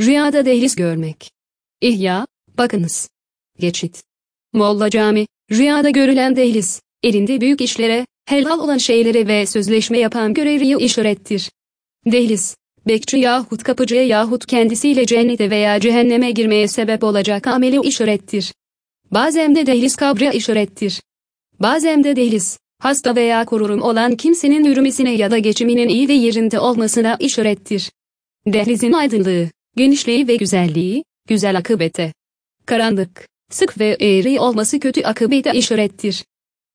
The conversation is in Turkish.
Rüyada dehliz görmek. İhya, bakınız. Geçit. Molla Cami, rüyada görülen dehliz, elinde büyük işlere, helal olan şeylere ve sözleşme yapan görevliye işarettir. Dehliz, bekçi yahut kapıcıya yahut kendisiyle cennete veya cehenneme girmeye sebep olacak ameli işarettir. Bazen de dehliz kabra işarettir. Bazen de dehliz, hasta veya kururum olan kimsenin yürümesine ya da geçiminin iyi ve yerinde olmasına işarettir. Dehlizin aydınlığı genişliği ve güzelliği, güzel akıbete. Karanlık, sık ve eğri olması kötü akıbete işarettir.